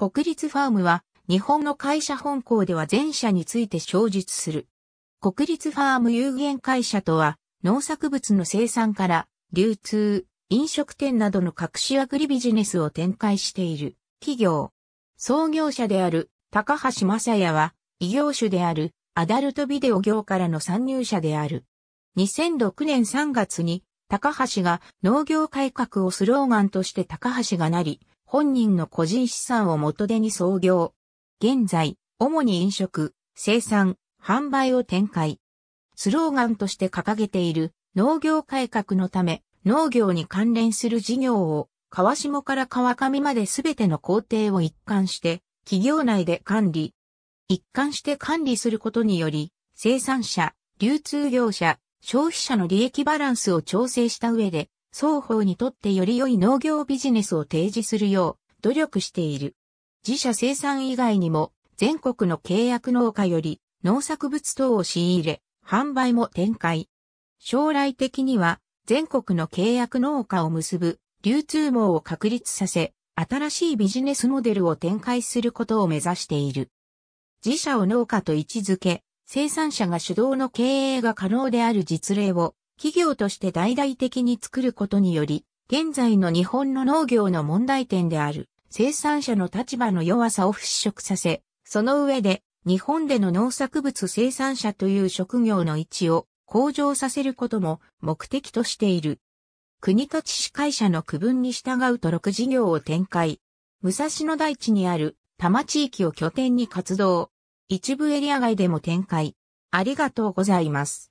国立ファームは、日本の会社本校では全社について承述する。国立ファーム有限会社とは、農作物の生産から、流通、飲食店などの隠しアグリビジネスを展開している、企業。創業者である、高橋正也は、異業種である、アダルトビデオ業からの参入者である。2006年3月に、高橋が農業改革をスローガンとして高橋がなり、本人の個人資産を元手に創業。現在、主に飲食、生産、販売を展開。スローガンとして掲げている農業改革のため、農業に関連する事業を、川下から川上まで全ての工程を一貫して、企業内で管理。一貫して管理することにより、生産者、流通業者、消費者の利益バランスを調整した上で、双方にとってより良い農業ビジネスを提示するよう努力している。自社生産以外にも全国の契約農家より農作物等を仕入れ、販売も展開。将来的には全国の契約農家を結ぶ流通網を確立させ、新しいビジネスモデルを展開することを目指している。自社を農家と位置づけ、生産者が主導の経営が可能である実例を企業として大々的に作ることにより、現在の日本の農業の問題点である生産者の立場の弱さを払拭させ、その上で日本での農作物生産者という職業の位置を向上させることも目的としている。国と地司会社の区分に従うと6事業を展開。武蔵野大地にある多摩地域を拠点に活動。一部エリア外でも展開。ありがとうございます。